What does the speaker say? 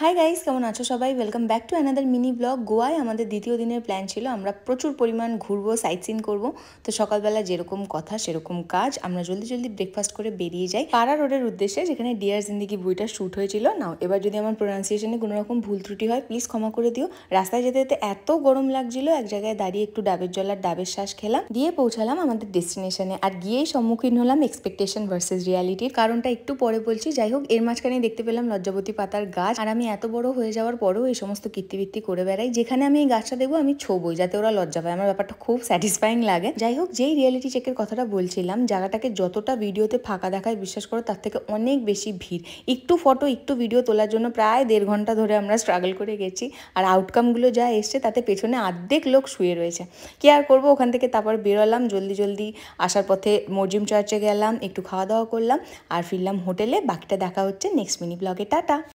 hi guys কেমন আছো সবাই welcome back to another mini vlog গোয়ায় আমাদের দ্বিতীয় দিনের প্ল্যান ছিল আমরা প্রচুর পরিমাণ ঘুরবো সাইট সিন করবো তো সকালবেলা যেরকম কথা সেরকম কাজ আমরা জলদি জলদি ব্রেকফাস্ট করে বেরিয়ে যাই পাড়া রোডের উদ্দেশ্যে যেখানে ডিয়ার জিন্দিগি বইটা শ্যুট হয়েছিল নাও এবার যদি আমার প্রোনাউন্সিয়েশনে কোনো রকম ভুল ত্রুটি হয় প্লিজ ক্ষমা করে দিও রাস্তায় যেতে যেতে এত গরম লাগছিল এক জায়গায় দাঁড়িয়ে একটু ডাবের জল আর ডাবের শ্বাস খেলাম দিয়ে পৌঁছালাম আমাদের ডেস্টিনেশনে আর গিয়েই সম্মুখীন হলাম এক্সপেকটেশন ভার্সেস রিয়ালিটির কারণটা একটু পরে বলছি যাই হোক এর মাঝখানে দেখতে পেলাম লজ্জাবতী পাতার গাছ আর আমি এত বড় হয়ে যাওয়ার পরেও এই সমস্ত কীর্তিবৃত্তি করে বেড়াই যেখানে আমি এই গাছটা দেবো আমি ছবই যাতে ওরা লজ্জা পায় আমার ব্যাপারটা খুব স্যাটিসফাইং লাগে যাই হোক যেই রিয়েলিটি চেকের কথাটা বলছিলাম জায়গাটাকে যতটা ভিডিওতে ফাঁকা দেখায় বিশ্বাস করো তার থেকে অনেক বেশি ভিড় একটু ফটো একটু ভিডিও তোলার জন্য প্রায় দেড় ঘন্টা ধরে আমরা স্ট্রাগল করে গেছি আর আউটকামগুলো যা এসছে তাতে পেছনে আর্ধেক লোক শুয়ে রয়েছে কি আর করবো ওখান থেকে তারপর বেরোলাম জলদি জলদি আসার পথে মরজিম চার্চে গেলাম একটু খাওয়া দাওয়া করলাম আর ফিরলাম হোটেলে বাকিটা দেখা হচ্ছে নেক্সট মিনি ব্লগে টাটা